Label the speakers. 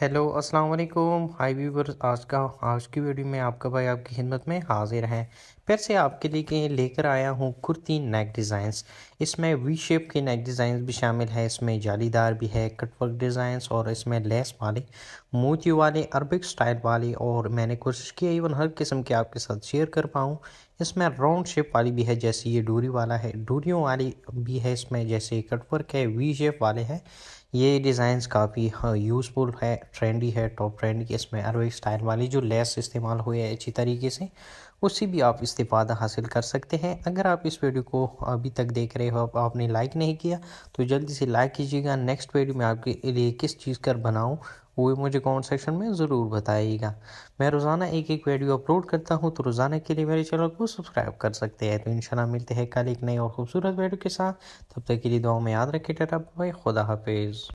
Speaker 1: hello अस्सलाम वालेकुम हाय viewers आज का आज की वीडियो में आपका भाई आपकी खिदमत में हाजिर हैं फिर से आपके लिए लेकर आया हूँ कुर्ती नेक डिज़ाइंस इसमें वी शेप के नेक डिज़ाइंस भी शामिल है इसमें जालीदार भी है कटवर्क डिज़ाइंस और इसमें लेस वाले मोती वाले अरबिक स्टाइल वाले और मैंने कोशिश की इवन हर किस्म के आपके साथ शेयर कर पाऊँ इसमें राउंड शेप वाली भी है जैसे ये डोरी वाला है डोरियों वाली भी है इसमें जैसे कटवर्क है वी शेप वाले हैं ये डिज़ाइंस काफ़ी यूज़फुल है ट्रेंडी है टॉप ट्रेंड की इसमें अरविक स्टाइल वाली जो लेस इस्तेमाल हुए है अच्छी तरीके से उससे भी आप इस्तीफ़ादा हासिल कर सकते हैं अगर आप इस वीडियो को अभी तक देख रहे हो आपने लाइक नहीं किया तो जल्दी से लाइक कीजिएगा नेक्स्ट वीडियो में आपके लिए किस चीज़ कर बनाऊँ वो भी मुझे कमेंट सेक्शन में ज़रूर बताइएगा मैं रोज़ाना एक एक वीडियो अपलोड करता हूँ तो रोज़ाना के लिए मेरे चैनल को सब्सक्राइब कर सकते हैं तो इंशाल्लाह मिलते हैं कल एक नई और खूबसूरत वीडियो के साथ
Speaker 2: तब तक के लिए दुआ में याद रखें टाटा भाई खुदा हाफिज़